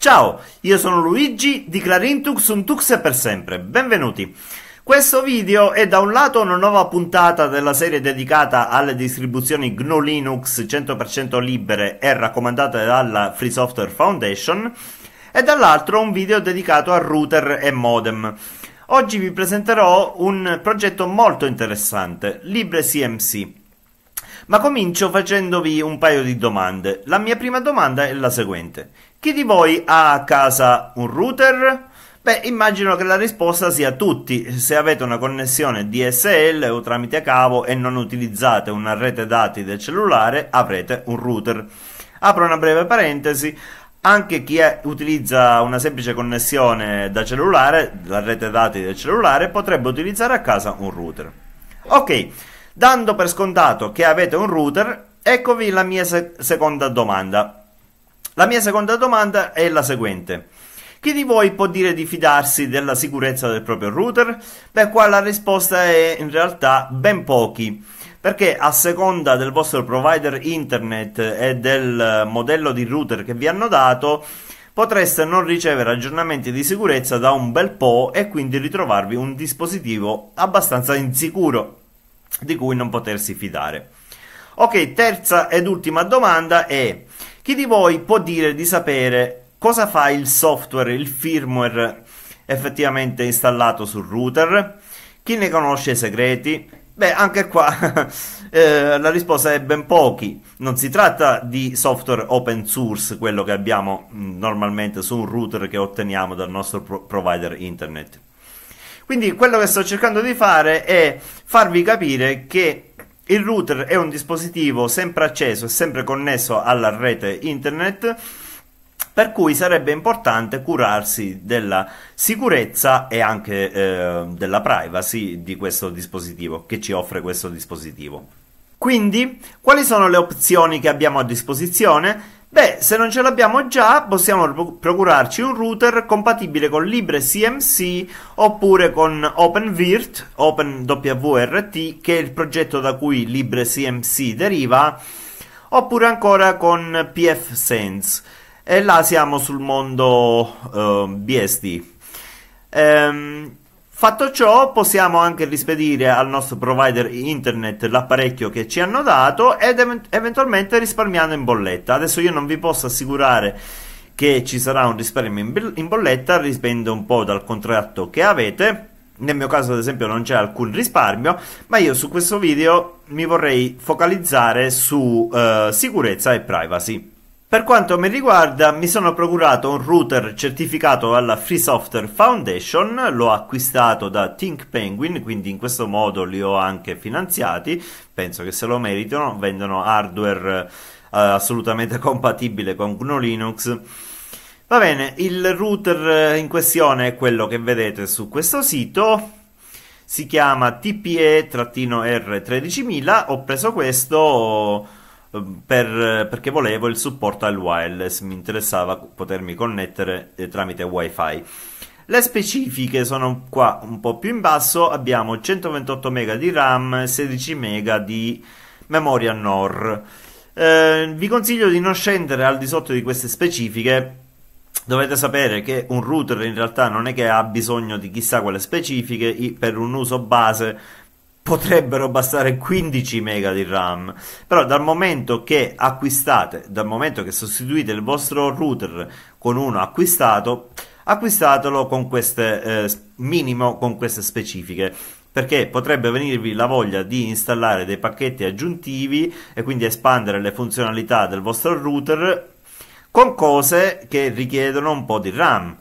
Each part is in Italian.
Ciao, io sono Luigi di Clarintux Untux per sempre, benvenuti! Questo video è da un lato una nuova puntata della serie dedicata alle distribuzioni GNU Linux 100% libere e raccomandate dalla Free Software Foundation e dall'altro un video dedicato a router e modem. Oggi vi presenterò un progetto molto interessante, LibreCMC. Ma comincio facendovi un paio di domande. La mia prima domanda è la seguente. Chi di voi ha a casa un router? Beh, immagino che la risposta sia tutti. Se avete una connessione DSL o tramite cavo e non utilizzate una rete dati del cellulare, avrete un router. Apro una breve parentesi. Anche chi è, utilizza una semplice connessione da cellulare, la rete dati del cellulare, potrebbe utilizzare a casa un router. Ok, dando per scontato che avete un router, eccovi la mia se seconda domanda. La mia seconda domanda è la seguente. Chi di voi può dire di fidarsi della sicurezza del proprio router? Beh, qua la risposta è in realtà ben pochi, perché a seconda del vostro provider internet e del eh, modello di router che vi hanno dato, potreste non ricevere aggiornamenti di sicurezza da un bel po' e quindi ritrovarvi un dispositivo abbastanza insicuro di cui non potersi fidare. Ok, terza ed ultima domanda è chi di voi può dire di sapere cosa fa il software, il firmware effettivamente installato sul router? Chi ne conosce i segreti? Beh, anche qua eh, la risposta è ben pochi. Non si tratta di software open source, quello che abbiamo mh, mm, normalmente su un router che otteniamo dal nostro pro provider internet. Quindi quello che sto cercando di fare è farvi capire che il router è un dispositivo sempre acceso e sempre connesso alla rete internet per cui sarebbe importante curarsi della sicurezza e anche eh, della privacy di questo dispositivo che ci offre questo dispositivo. Quindi, quali sono le opzioni che abbiamo a disposizione? Beh, se non ce l'abbiamo già, possiamo procurarci un router compatibile con LibreCMC oppure con OpenVirt, OpenWRT, che è il progetto da cui LibreCMC deriva, oppure ancora con PFSense. E là siamo sul mondo uh, eh, BSD. Ehm, Fatto ciò, possiamo anche rispedire al nostro provider internet l'apparecchio che ci hanno dato ed eventualmente risparmiando in bolletta. Adesso io non vi posso assicurare che ci sarà un risparmio in, bolletta, dipende un po' dal contratto che avete. Nel mio caso, ad esempio, non c'è alcun risparmio, ma io su questo video mi vorrei focalizzare su uh, sicurezza e privacy. Per quanto mi riguarda, mi sono procurato un router certificato alla Free Software Foundation, l'ho acquistato da Think Penguin, quindi in questo modo li ho anche finanziati, penso che se lo meritano, vendono hardware eh, assolutamente compatibile con GNU Linux. Va bene, il router in questione è quello che vedete su questo sito, si chiama TPE-R13000, ho preso questo Ehm, per, perché volevo il supporto al wireless, mi interessava potermi connettere eh, tramite wifi. Le specifiche sono qua un po' più in basso, abbiamo 128 MB di RAM, 16 MB di memoria NOR. Eh, vi consiglio di non scendere al di sotto di queste specifiche. Dovete sapere che un router in realtà non è che ha bisogno di chissà quale specifiche per un uso base potrebbero bastare 15 mega di RAM, però dal momento che acquistate, dal momento che sostituite il vostro router con uno acquistato, acquistatelo con queste, eh, minimo con queste specifiche perché potrebbe venirvi la voglia di installare dei pacchetti aggiuntivi e quindi espandere le funzionalità del vostro router con cose che richiedono un po' di RAM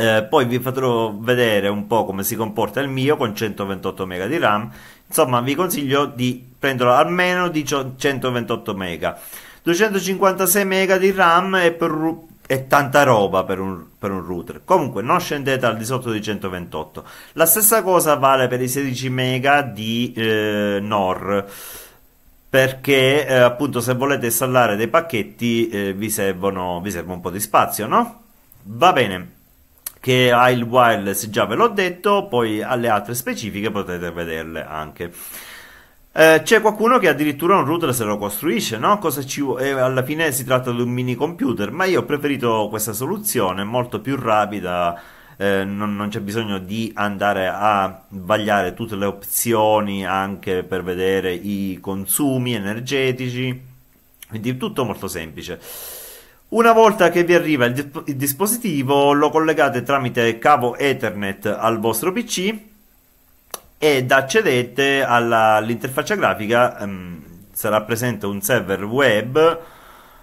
eh, poi vi farò vedere un po' come si comporta il mio con 128 MB di RAM. Insomma, vi consiglio di prenderlo almeno di 128 MB. 256 MB di RAM è, per, è tanta roba per un, per un, router. Comunque, non scendete al di sotto di 128. La stessa cosa vale per i 16 MB di eh, NOR perché eh, appunto se volete installare dei pacchetti eh, vi, servono, vi serve un po' di spazio, no? Va bene che ha il wireless, già ve l'ho detto, poi alle altre specifiche potete vederle anche. Eh, c'è qualcuno che addirittura un router se lo costruisce, no? Cosa Ci... Eh, alla fine si tratta di un mini computer, ma io ho preferito questa soluzione, molto più rapida, eh, non, non, c'è bisogno di andare a vagliare tutte le opzioni anche per vedere i consumi energetici, quindi tutto molto semplice. Una volta che vi arriva il, di il, dispositivo lo collegate tramite cavo Ethernet al vostro PC ed accedete all'interfaccia grafica, um, sarà presente un server web,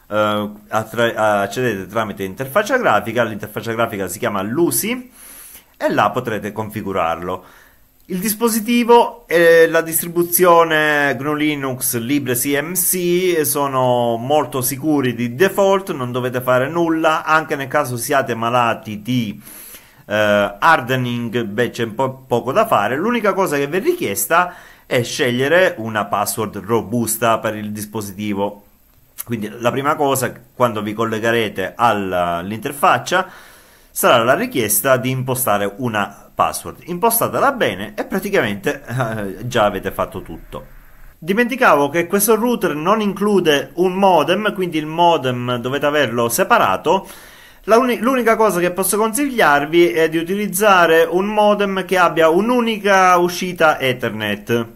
uh, accedete tramite interfaccia grafica, l'interfaccia grafica si chiama Lucy e là potrete configurarlo. Il dispositivo e la distribuzione GNU Linux LibreCMC CMC sono molto sicuri di default, non dovete fare nulla, anche nel caso siate malati di eh, hardening, beh c'è po- poco da fare, l'unica cosa che vi è richiesta è scegliere una password robusta per il dispositivo. Quindi la prima cosa quando vi collegherete all'interfaccia sarà la richiesta di impostare una password. Impostatela bene e praticamente eh, già avete fatto tutto. Dimenticavo che questo router non include un modem, quindi il modem dovete averlo separato. L'unica cosa che posso consigliarvi è di utilizzare un modem che abbia un'unica uscita Ethernet,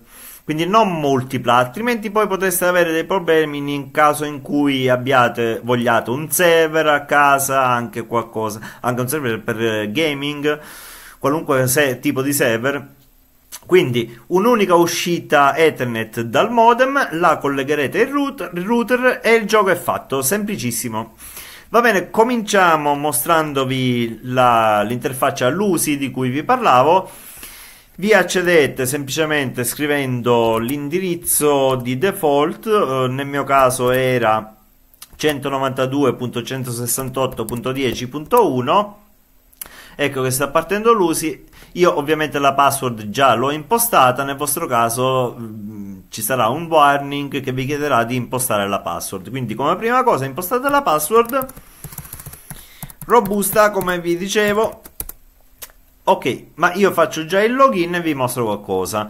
quindi non multipla, altrimenti poi potreste avere dei problemi in caso in cui abbiate vogliato un server a casa, anche qualcosa, anche un server per eh, gaming qualunque se- tipo di server quindi un'unica uscita Ethernet dal modem, la collegherete al router, router, e il gioco è fatto, semplicissimo. Va bene, cominciamo mostrandovi la, l'interfaccia LUSI di cui vi parlavo. Vi accedete semplicemente scrivendo l'indirizzo di default, eh, nel mio caso era 192.168.10.1 Ecco che sta partendo l'USI. Io ovviamente la password già l'ho impostata, nel vostro caso mm, ci sarà un warning che vi chiederà di impostare la password. Quindi come prima cosa impostate la password robusta come vi dicevo. Ok, ma io faccio già il login e vi mostro qualcosa.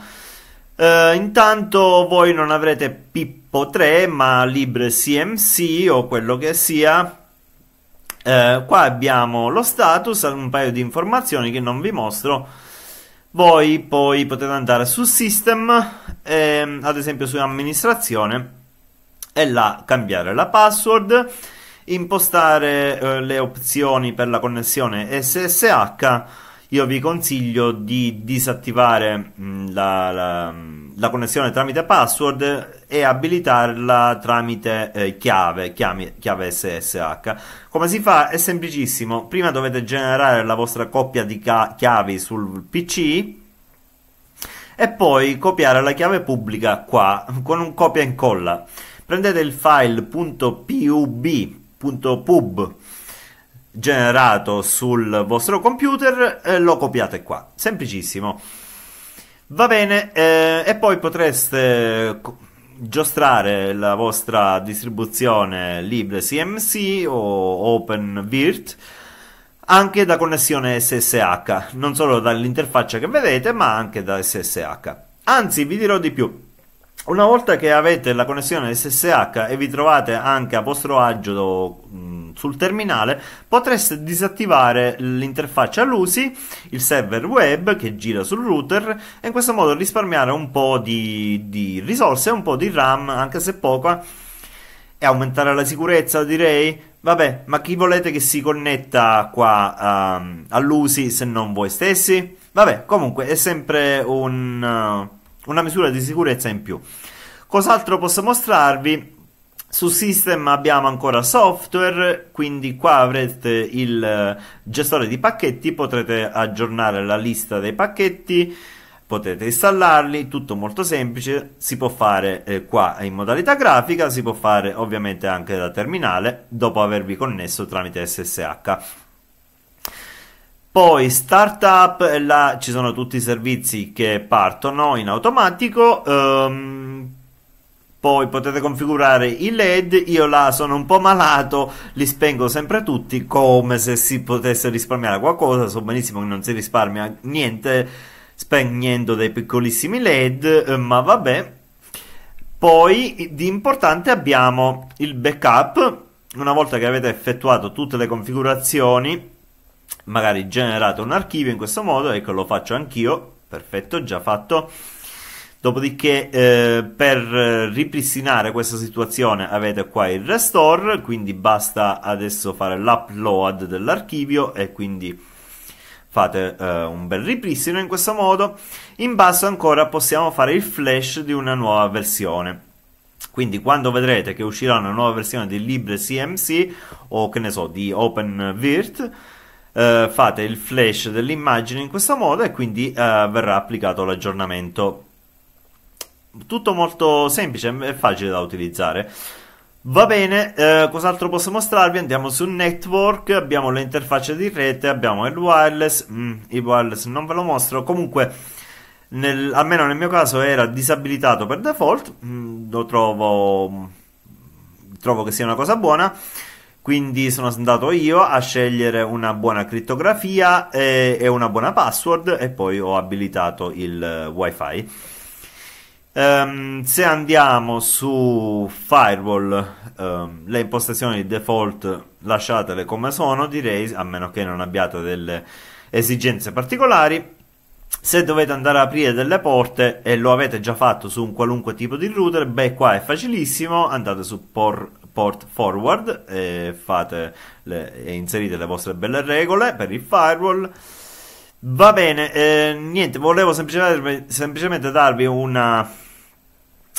Uh, intanto voi non avrete Pippo 3 ma LibreCMC o quello che sia eh, qua abbiamo lo status, un paio di informazioni che non vi mostro. Voi poi potete andare su System, ehm, ad esempio su Amministrazione, e là cambiare la password, impostare eh, le opzioni per la connessione SSH. Io vi consiglio di disattivare mh, mm, la, la la connessione tramite password e abilitarla tramite eh, chiave, chiave, chiave SSH. Come si fa? È semplicissimo. Prima dovete generare la vostra coppia di ca- chiavi sul PC e poi copiare la chiave pubblica qua con un copia e incolla. Prendete il file .pub generato sul vostro computer e lo copiate qua. Semplicissimo. Va bene, eh, e poi potreste eh, giostrare la vostra distribuzione libre CMC o OpenVirt anche da connessione SSH, non solo dall'interfaccia che vedete, ma anche da SSH. Anzi, vi dirò di più. Una volta che avete la connessione SSH e vi trovate anche a vostro agio mm, sul terminale, potreste disattivare l'interfaccia LUSI, il server web che gira sul router e in questo modo risparmiare un po' di, di risorse, un po' di RAM, anche se poca, eh, e aumentare la sicurezza direi. Vabbè, ma chi volete che si connetta qua um, ehm, all'USI se non voi stessi? Vabbè, comunque è sempre un... Uh, una misura di sicurezza in più. Cos'altro posso mostrarvi? Su System abbiamo ancora software, quindi qua avrete il eh, gestore di pacchetti, potrete aggiornare la lista dei pacchetti, potete installarli, tutto molto semplice, si può fare eh, qua in modalità grafica, si può fare ovviamente anche da terminale dopo avervi connesso tramite SSH. Poi startup, là ci sono tutti i servizi che partono in automatico. Um, poi potete configurare i LED, io là sono un po' malato, li spengo sempre tutti come se si potesse risparmiare qualcosa, so benissimo che non si risparmia niente spegnendo dei piccolissimi LED, eh, ma vabbè. Poi di importante abbiamo il backup, una volta che avete effettuato tutte le configurazioni magari generate un archivio in questo modo, ecco lo faccio anch'io, perfetto, già fatto. Dopodiché eh, per ripristinare questa situazione avete qua il restore, quindi basta adesso fare l'upload dell'archivio e quindi fate eh, un bel ripristino in questo modo. In basso ancora possiamo fare il flash di una nuova versione. Quindi quando vedrete che uscirà una nuova versione di LibreCMC o che ne so di OpenVirt eh, fate il flash dell'immagine in questo modo e quindi eh, verrà applicato l'aggiornamento. Tutto molto semplice e facile da utilizzare. Va bene, eh, cos'altro posso mostrarvi? Andiamo su network, abbiamo l'interfaccia di rete, abbiamo il wireless, mm, il wireless non ve lo mostro, comunque nel, almeno nel mio caso era disabilitato per default, mm, lo trovo, mm, trovo che sia una cosa buona. Quindi sono andato io a scegliere una buona crittografia e, eh, e una buona password e poi ho abilitato il eh, wifi. Um, se andiamo su firewall, um, le impostazioni di default lasciatele come sono, direi, a meno che non abbiate delle esigenze particolari. Se dovete andare a aprire delle porte e lo avete già fatto su un qualunque tipo di router, beh, qua è facilissimo, andate su port port forward e, le, e inserite le vostre belle regole per il firewall. Va bene, eh, niente, volevo semplicemente, semplicemente darvi una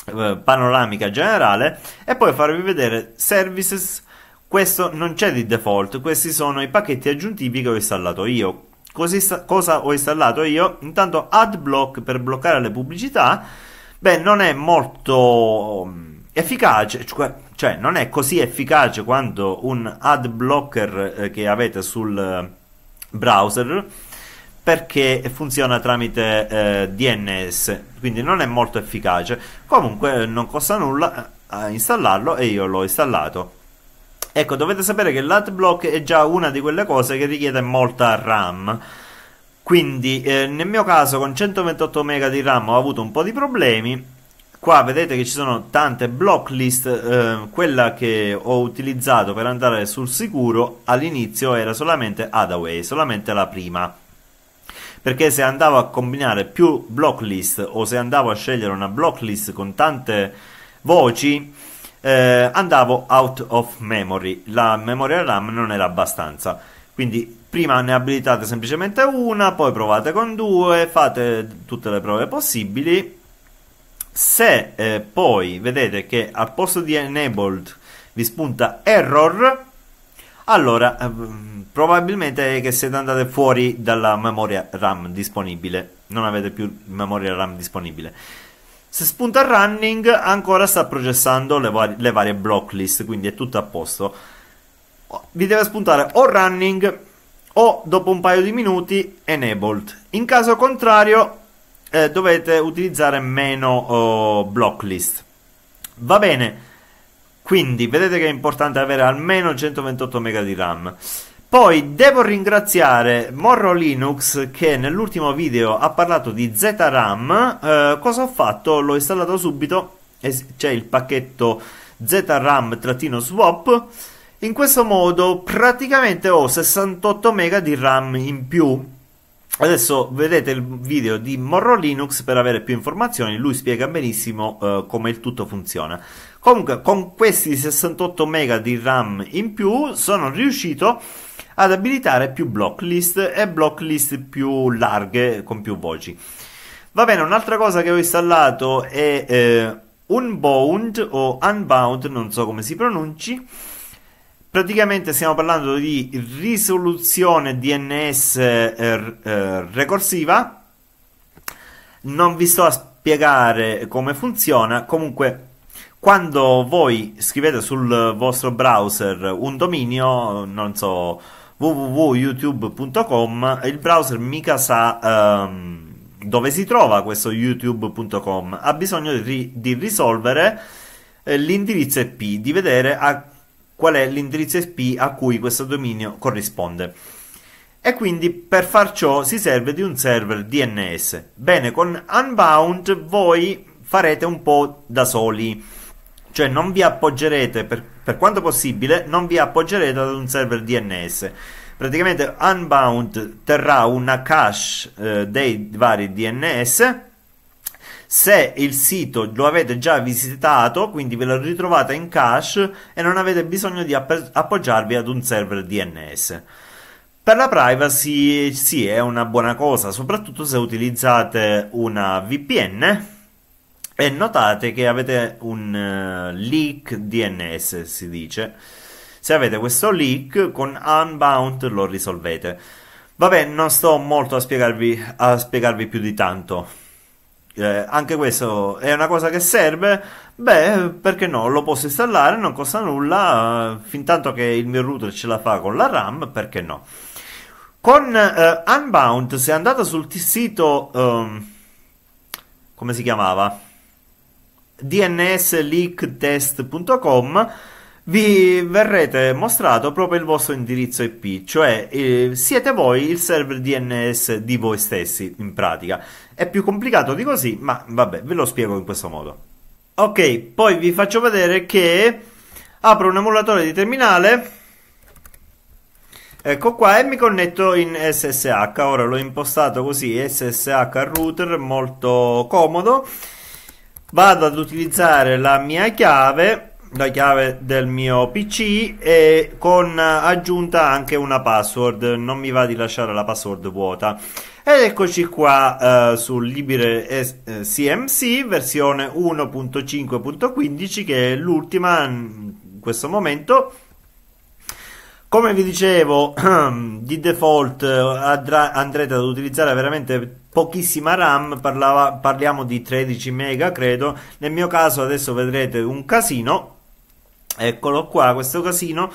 eh, panoramica generale e poi farvi vedere services. Questo non c'è di default, questi sono i pacchetti aggiuntivi che ho installato io. Così, cosa ho installato io? Intanto AdBlock per bloccare le pubblicità. Beh, non è molto mm, efficace, cioè cioè, non è così efficace quanto un ad blocker eh, che avete sul eh, browser perché funziona tramite eh, DNS, quindi non è molto efficace. Comunque eh, non costa nulla a installarlo e io l'ho installato. Ecco, dovete sapere che l'adblock è già una di quelle cose che richiede molta RAM. Quindi, eh, nel mio caso, con 128 MB di RAM ho avuto un po' di problemi qua vedete che ci sono tante block list eh, quella che ho utilizzato per andare sul sicuro all'inizio era solamente Adaway solamente la prima perché se andavo a combinare più block list o se andavo a scegliere una block list con tante voci eh, andavo out of memory la memoria RAM non era abbastanza quindi prima ne abilitate semplicemente una poi provate con due fate tutte le prove possibili se eh, poi vedete che al posto di enabled vi spunta error, allora eh, probabilmente è che siete andate fuori dalla memoria RAM disponibile, non avete più memoria RAM disponibile. Se spunta running, ancora sta processando le, var- le varie block list, quindi è tutto a posto. Vi deve spuntare o running o dopo un paio di minuti enabled. In caso contrario, eh, dovete utilizzare meno oh, block list. Va bene, quindi vedete che è importante avere almeno 128 MB di RAM. Poi devo ringraziare Morro Linux che nell'ultimo video ha parlato di ZRAM. Eh, cosa ho fatto? L'ho installato subito, c'è il pacchetto ZRAM-swap. In questo modo praticamente ho 68 MB di RAM in più Adesso vedete il video di Morro Linux per avere più informazioni, lui spiega benissimo eh, come il tutto funziona. Comunque con questi 68 MB di RAM in più sono riuscito ad abilitare più block list e block list più larghe con più voci. Va bene, un'altra cosa che ho installato è eh, Unbound o Unbound, non so come si pronunci Praticamente stiamo parlando di risoluzione DNS eh, eh, ricorsiva. Non vi sto a spiegare come funziona, comunque quando voi scrivete sul vostro browser un dominio, non so, www.youtube.com, il browser mica sa ehm, dove si trova questo youtube.com, ha bisogno di, di risolvere eh, l'indirizzo IP, di vedere a qual è l'indirizzo IP a cui questo dominio corrisponde. E quindi per far ciò si serve di un server DNS. Bene, con Unbound voi farete un po' da soli, cioè non vi appoggerete per, per quanto possibile, non vi appoggerete ad un server DNS praticamente Unbound terrà una cache eh, dei vari DNS se il sito lo avete già visitato, quindi ve lo ritrovate in cache e non avete bisogno di app- appoggiarvi ad un server DNS. Per la privacy sì, è una buona cosa, soprattutto se utilizzate una VPN e notate che avete un uh, leak DNS, si dice. Se avete questo leak con Unbound lo risolvete. Vabbè, non sto molto a spiegarvi, a spiegarvi più di tanto eh, anche questo è una cosa che serve, beh, perché no, lo posso installare, non costa nulla, eh, fin tanto che il mio router ce la fa con la RAM, perché no. Con eh, Unbound, se andate sul sito, ehm, come si chiamava? dnsleaktest.com vi verrete mostrato proprio il vostro indirizzo IP, cioè eh, siete voi il server DNS di voi stessi in pratica. È più complicato di così, ma vabbè, ve lo spiego in questo modo. Ok, poi vi faccio vedere che apro un emulatore di terminale Ecco qua e mi connetto in SSH, ora l'ho impostato così, SSH router, molto comodo. Vado ad utilizzare la mia chiave la chiave del mio PC e con aggiunta anche una password, non mi va di lasciare la password vuota. Ed eccoci qua eh, sul Libre eh, CMC versione 1.5.15 che è l'ultima in questo momento. Come vi dicevo, di default eh, andrete ad utilizzare veramente pochissima RAM, parlava, parliamo di 13 mega credo, nel mio caso adesso vedrete un casino Eccolo qua, questo casino.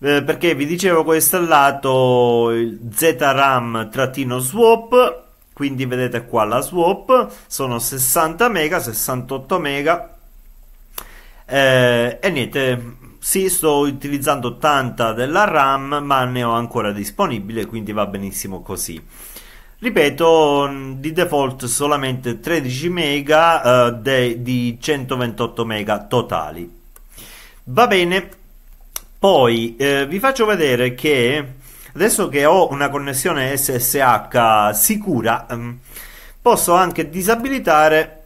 Eh, perché vi dicevo che ho installato il ZRAM-swap, quindi vedete qua la swap, sono 60 mega, 68 mega. Eh, e niente, sì, sto utilizzando 80 della RAM, ma ne ho ancora disponibile, quindi va benissimo così. Ripeto, mm, di default solamente 13 mega eh, de, di 128 mega totali. Va bene, poi eh, vi faccio vedere che adesso che ho una connessione SSH sicura ehm, posso anche disabilitare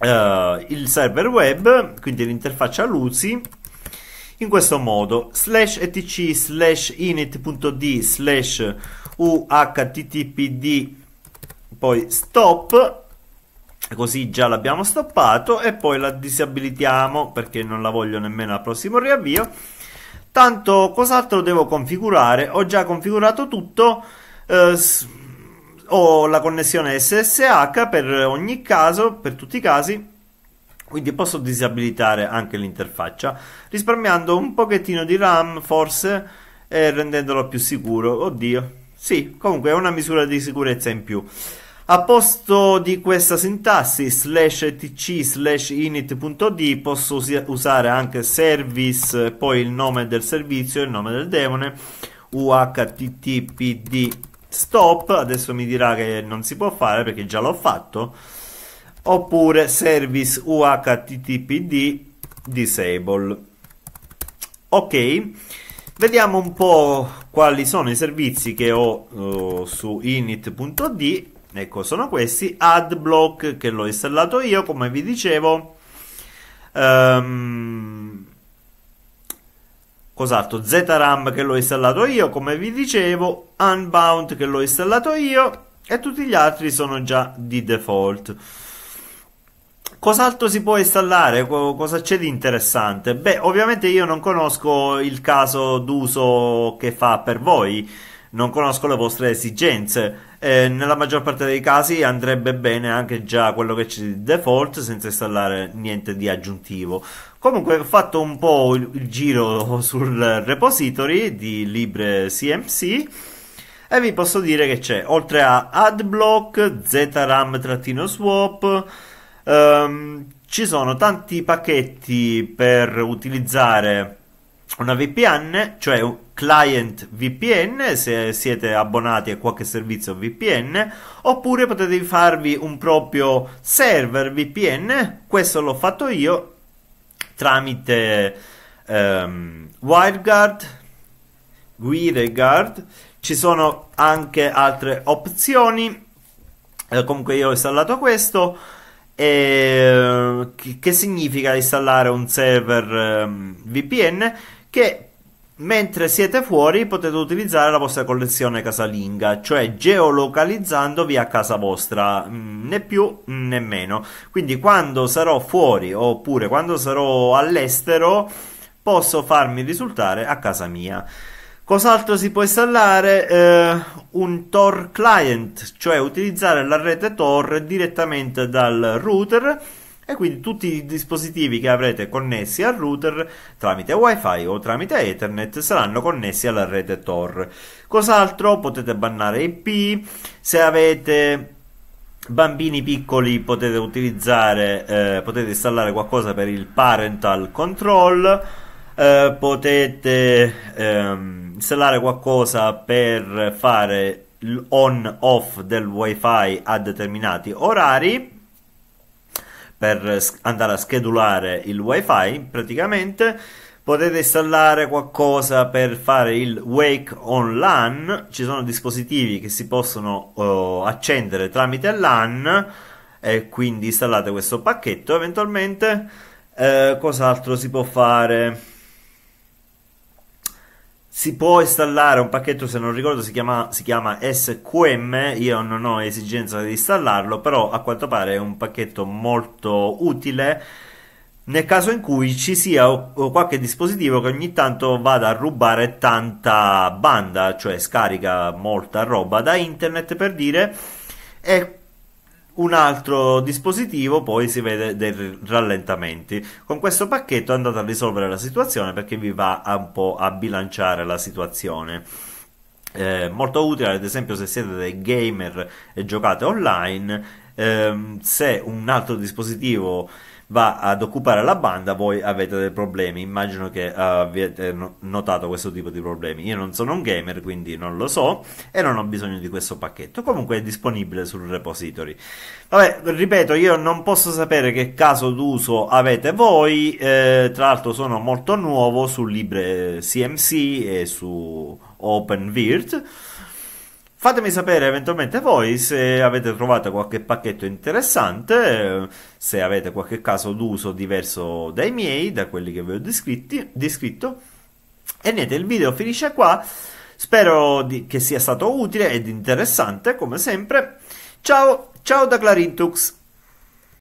eh, il server web, quindi l'interfaccia LUSI, in questo modo slash etc slash init.d slash uhttpd poi stop Così già l'abbiamo stoppato e poi la disabilitiamo perché non la voglio nemmeno al prossimo riavvio. Tanto cos'altro devo configurare? Ho già configurato tutto. Eh, ho la connessione SSH per ogni caso, per tutti i casi. Quindi posso disabilitare anche l'interfaccia, risparmiando un pochettino di RAM forse e rendendolo più sicuro. Oddio, sì, comunque è una misura di sicurezza in più. A posto di questa sintassi slash tc slash init.d posso us usare anche service, poi il nome del servizio, il nome del demone, uhttpd stop, adesso mi dirà che non si può fare perché già l'ho fatto, oppure service uhttpd disable. Ok, vediamo un po' quali sono i servizi che ho uh, su init.d Ecco, sono questi AdBlock che l'ho installato io, come vi dicevo. Um, cos'altro? ZRAM che l'ho installato io, come vi dicevo, Unbound che l'ho installato io e tutti gli altri sono già di default. Cos'altro si può installare? Cosa c'è di interessante? Beh, ovviamente io non conosco il caso d'uso che fa per voi non conosco le vostre esigenze. Eh, nella maggior parte dei casi andrebbe bene anche già quello che c'è di default senza installare niente di aggiuntivo. Comunque ho fatto un po' il giro sul repository di LibreCMC e vi posso dire che c'è oltre a AdBlock, ZRAM-swap, ehm, ci sono tanti pacchetti per utilizzare una VPN, cioè client VPN se siete abbonati a qualche servizio VPN oppure potete farvi un proprio server VPN questo l'ho fatto io tramite um, WireGuard WireGuard ci sono anche altre opzioni eh, comunque io ho installato questo e, che significa installare un server um, ehm, VPN che Mentre siete fuori potete utilizzare la vostra collezione casalinga, cioè geolocalizzandovi a casa vostra, mm, né più né meno. Quindi quando sarò fuori oppure quando sarò all'estero posso farmi risultare a casa mia. Cos'altro si può installare? Eh, un Tor client, cioè utilizzare la rete Tor direttamente dal router e quindi tutti i dispositivi che avrete connessi al router tramite wifi o tramite ethernet saranno connessi alla rete Tor. Cos'altro? Potete bannare IP, se avete bambini piccoli potete utilizzare, eh, potete installare qualcosa per il parental control, eh, potete ehm, installare qualcosa per fare l'on-off del wifi a determinati orari per andare a schedulare il wifi praticamente potete installare qualcosa per fare il wake on LAN ci sono dispositivi che si possono oh, accendere tramite LAN e quindi installate questo pacchetto eventualmente eh, cos'altro si può fare si può installare un pacchetto, se non ricordo, si chiama, si chiama, SQM, io non ho esigenza di installarlo, però a quanto pare è un pacchetto molto utile nel caso in cui ci sia qualche dispositivo che ogni tanto vada a rubare tanta banda, cioè scarica molta roba da internet per dire e un altro dispositivo poi si vede dei rallentamenti. Con questo pacchetto andate a risolvere la situazione perché vi va un po' a bilanciare la situazione. Eh, molto utile ad esempio se siete dei gamer e giocate online, eh, se un altro dispositivo va ad occupare la banda, voi avete dei problemi. Immagino che uh, avete notato questo tipo di problemi. Io non sono un gamer, quindi non lo so e non ho bisogno di questo pacchetto. Comunque è disponibile sul repository. Vabbè, ripeto, io non posso sapere che caso d'uso avete voi. Eh, tra l'altro sono molto nuovo su Libre CMC eh, e su OpenVirt Fatemi sapere eventualmente voi se avete trovato qualche pacchetto interessante, se avete qualche caso d'uso diverso dai miei, da quelli che vi ho descritti, descritto. E niente, il video finisce qua. Spero di, che sia stato utile ed interessante, come sempre. Ciao, ciao da Clarintux.